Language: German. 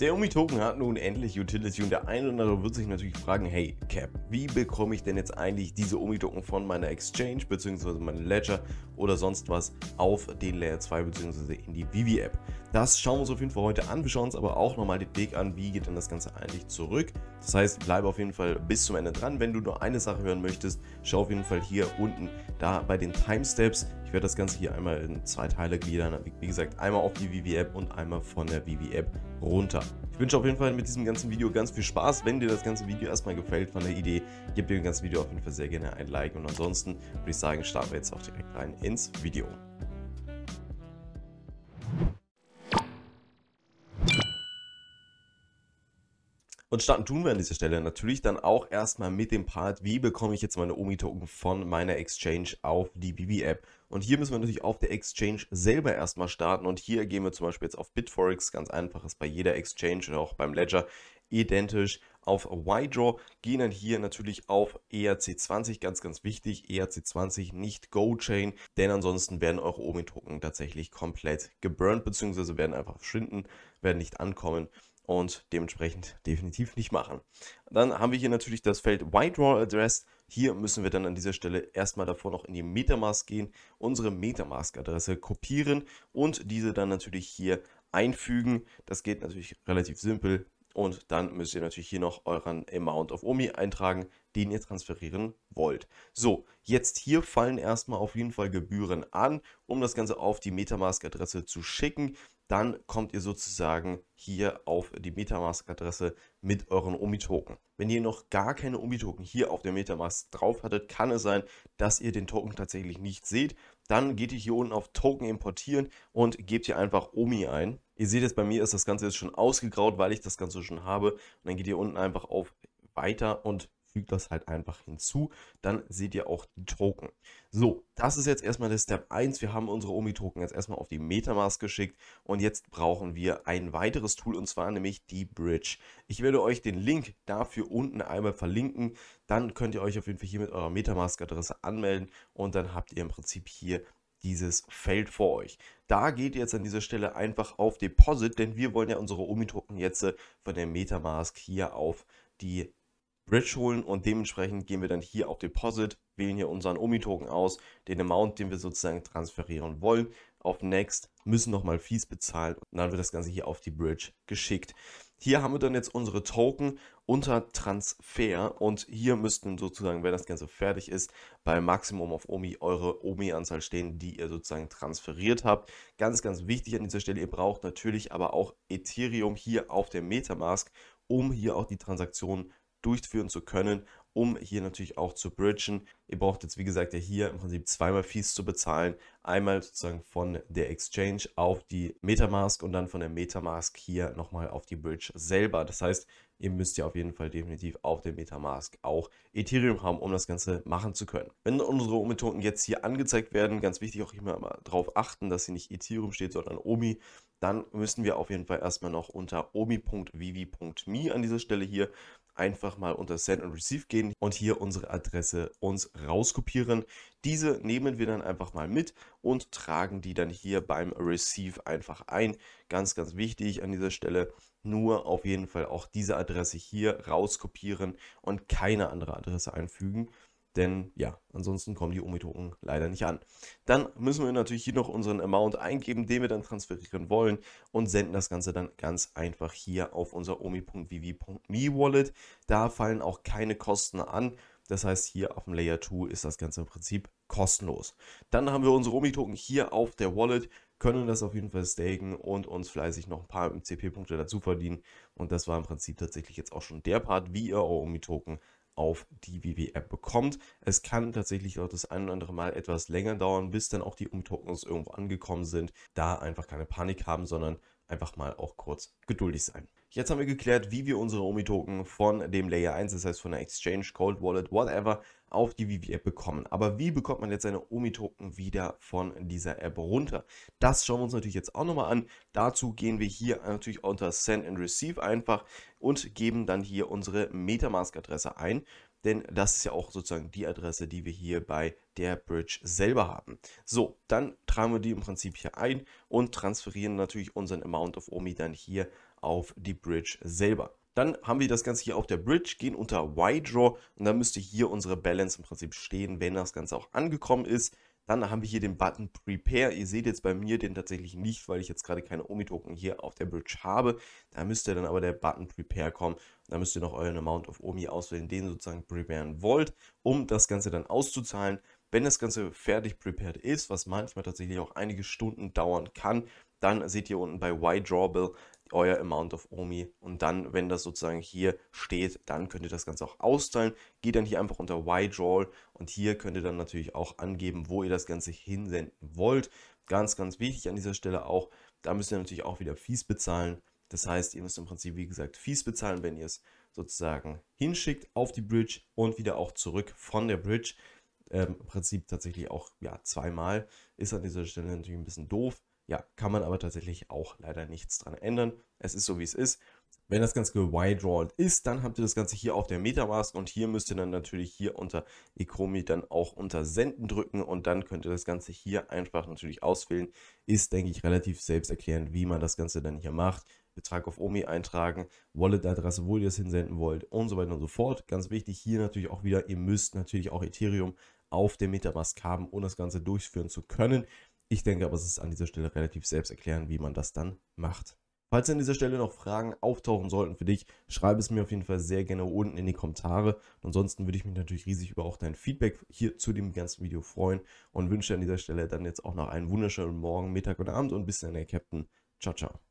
Der Umi-Token hat nun endlich Utility und der eine oder andere wird sich natürlich fragen, hey Cap, wie bekomme ich denn jetzt eigentlich diese Umi-Token von meiner Exchange bzw. meinem Ledger oder sonst was auf den Layer 2 bzw. in die Vivi-App? Das schauen wir uns auf jeden Fall heute an. Wir schauen uns aber auch nochmal den Weg an, wie geht denn das Ganze eigentlich zurück. Das heißt, bleibe auf jeden Fall bis zum Ende dran. Wenn du nur eine Sache hören möchtest, schau auf jeden Fall hier unten da bei den Timesteps. Ich werde das Ganze hier einmal in zwei Teile gliedern. Wie gesagt, einmal auf die Vivi-App und einmal von der Vivi-App runter. Ich wünsche auf jeden Fall mit diesem ganzen Video ganz viel Spaß. Wenn dir das ganze Video erstmal gefällt von der Idee, gib dem ganzen Video auf jeden Fall sehr gerne ein Like. Und ansonsten würde ich sagen, starten wir jetzt auch direkt rein ins Video. Und Starten tun wir an dieser Stelle natürlich dann auch erstmal mit dem Part, wie bekomme ich jetzt meine OMI-Token von meiner Exchange auf die BB-App. Und hier müssen wir natürlich auf der Exchange selber erstmal starten und hier gehen wir zum Beispiel jetzt auf Bitforex, ganz einfach, ist bei jeder Exchange und auch beim Ledger identisch auf YDraw, gehen dann hier natürlich auf ERC20, ganz, ganz wichtig, ERC20, nicht GoChain, denn ansonsten werden eure OMI-Token tatsächlich komplett geburnt, beziehungsweise werden einfach verschwinden, werden nicht ankommen und dementsprechend definitiv nicht machen. Dann haben wir hier natürlich das Feld White Raw Address. Hier müssen wir dann an dieser Stelle erstmal davor noch in die Metamask gehen, unsere Metamask-Adresse kopieren und diese dann natürlich hier einfügen. Das geht natürlich relativ simpel. Und dann müsst ihr natürlich hier noch euren Amount of Omi eintragen, den ihr transferieren wollt. So, jetzt hier fallen erstmal auf jeden Fall Gebühren an, um das Ganze auf die Metamask-Adresse zu schicken. Dann kommt ihr sozusagen hier auf die Metamask-Adresse mit euren Omi-Token. Wenn ihr noch gar keine Omi-Token hier auf der Metamask drauf hattet, kann es sein, dass ihr den Token tatsächlich nicht seht. Dann geht ihr hier unten auf Token importieren und gebt hier einfach Omi ein. Ihr seht jetzt, bei mir ist das Ganze jetzt schon ausgegraut, weil ich das Ganze schon habe. Und dann geht ihr unten einfach auf Weiter und fügt das halt einfach hinzu. Dann seht ihr auch die Token. So, das ist jetzt erstmal der Step 1. Wir haben unsere Omi-Token jetzt erstmal auf die Metamask geschickt und jetzt brauchen wir ein weiteres Tool und zwar nämlich die Bridge. Ich werde euch den Link dafür unten einmal verlinken. Dann könnt ihr euch auf jeden Fall hier mit eurer Metamask-Adresse anmelden und dann habt ihr im Prinzip hier dieses Feld vor euch. Da geht jetzt an dieser Stelle einfach auf Deposit, denn wir wollen ja unsere Omi-Token jetzt äh, von der Metamask hier auf die Bridge holen und dementsprechend gehen wir dann hier auf Deposit, wählen hier unseren Omi-Token aus, den Amount, den wir sozusagen transferieren wollen auf Next, müssen nochmal Fees bezahlen und dann wird das Ganze hier auf die Bridge geschickt. Hier haben wir dann jetzt unsere Token unter Transfer und hier müssten sozusagen, wenn das Ganze fertig ist, bei Maximum auf OMI eure OMI-Anzahl stehen, die ihr sozusagen transferiert habt. Ganz, ganz wichtig an dieser Stelle, ihr braucht natürlich aber auch Ethereum hier auf der Metamask, um hier auch die Transaktion durchführen zu können um hier natürlich auch zu bridgen. Ihr braucht jetzt, wie gesagt, ja hier im Prinzip zweimal Fees zu bezahlen. Einmal sozusagen von der Exchange auf die Metamask und dann von der Metamask hier nochmal auf die Bridge selber. Das heißt, ihr müsst ja auf jeden Fall definitiv auf der Metamask auch Ethereum haben, um das Ganze machen zu können. Wenn unsere Methoden jetzt hier angezeigt werden, ganz wichtig auch immer mal darauf achten, dass hier nicht Ethereum steht, sondern OMI, dann müssen wir auf jeden Fall erstmal noch unter omi.vivi.me an dieser Stelle hier einfach mal unter Send und Receive gehen und hier unsere Adresse uns rauskopieren. Diese nehmen wir dann einfach mal mit und tragen die dann hier beim Receive einfach ein. Ganz, ganz wichtig an dieser Stelle, nur auf jeden Fall auch diese Adresse hier rauskopieren und keine andere Adresse einfügen. Denn ja, ansonsten kommen die Omi-Token leider nicht an. Dann müssen wir natürlich hier noch unseren Amount eingeben, den wir dann transferieren wollen und senden das Ganze dann ganz einfach hier auf unser omi.vv.me Wallet. Da fallen auch keine Kosten an. Das heißt, hier auf dem Layer 2 ist das Ganze im Prinzip kostenlos. Dann haben wir unsere Omi-Token hier auf der Wallet, können das auf jeden Fall staken und uns fleißig noch ein paar MCP-Punkte dazu verdienen. Und das war im Prinzip tatsächlich jetzt auch schon der Part, wie ihr eure Omi-Token auf die WW-App bekommt. Es kann tatsächlich auch das ein oder andere Mal etwas länger dauern, bis dann auch die Umtokens irgendwo angekommen sind. Da einfach keine Panik haben, sondern einfach mal auch kurz geduldig sein. Jetzt haben wir geklärt, wie wir unsere OMI-Token von dem Layer 1, das heißt von der Exchange, Cold Wallet, whatever, auf die Vivi-App bekommen. Aber wie bekommt man jetzt seine OMI-Token wieder von dieser App runter? Das schauen wir uns natürlich jetzt auch nochmal an. Dazu gehen wir hier natürlich unter Send and Receive einfach und geben dann hier unsere Metamask-Adresse ein. Denn das ist ja auch sozusagen die Adresse, die wir hier bei der Bridge selber haben. So, dann tragen wir die im Prinzip hier ein und transferieren natürlich unseren Amount of OMI dann hier auf die Bridge selber. Dann haben wir das Ganze hier auf der Bridge, gehen unter Y-Draw und dann müsste hier unsere Balance im Prinzip stehen, wenn das Ganze auch angekommen ist. Dann haben wir hier den Button Prepare. Ihr seht jetzt bei mir den tatsächlich nicht, weil ich jetzt gerade keine Omi-Token hier auf der Bridge habe. Da müsste dann aber der Button Prepare kommen. Da müsst ihr noch euren Amount of Omi auswählen, den sozusagen preparen wollt, um das Ganze dann auszuzahlen. Wenn das Ganze fertig prepared ist, was manchmal tatsächlich auch einige Stunden dauern kann, dann seht ihr unten bei Y-Drawable euer Amount of OMI und dann, wenn das sozusagen hier steht, dann könnt ihr das Ganze auch austeilen. Geht dann hier einfach unter Y-Drawl und hier könnt ihr dann natürlich auch angeben, wo ihr das Ganze hinsenden wollt. Ganz, ganz wichtig an dieser Stelle auch, da müsst ihr natürlich auch wieder Fees bezahlen. Das heißt, ihr müsst im Prinzip, wie gesagt, Fees bezahlen, wenn ihr es sozusagen hinschickt auf die Bridge und wieder auch zurück von der Bridge. Ähm, Im Prinzip tatsächlich auch ja, zweimal. Ist an dieser Stelle natürlich ein bisschen doof. Ja, kann man aber tatsächlich auch leider nichts dran ändern. Es ist so, wie es ist. Wenn das Ganze gewidedrawed ist, dann habt ihr das Ganze hier auf der Metamask und hier müsst ihr dann natürlich hier unter Ecomi dann auch unter Senden drücken und dann könnt ihr das Ganze hier einfach natürlich auswählen. Ist, denke ich, relativ selbsterklärend, wie man das Ganze dann hier macht. Betrag auf Omi eintragen, Wallet-Adresse, wo ihr es hinsenden wollt und so weiter und so fort. Ganz wichtig hier natürlich auch wieder, ihr müsst natürlich auch Ethereum auf der Metamask haben, um das Ganze durchführen zu können. Ich denke aber, es ist an dieser Stelle relativ selbsterklärend, wie man das dann macht. Falls an dieser Stelle noch Fragen auftauchen sollten für dich, schreibe es mir auf jeden Fall sehr gerne unten in die Kommentare. Und ansonsten würde ich mich natürlich riesig über auch dein Feedback hier zu dem ganzen Video freuen und wünsche an dieser Stelle dann jetzt auch noch einen wunderschönen Morgen, Mittag oder Abend und bis dann, der Captain. Ciao, ciao.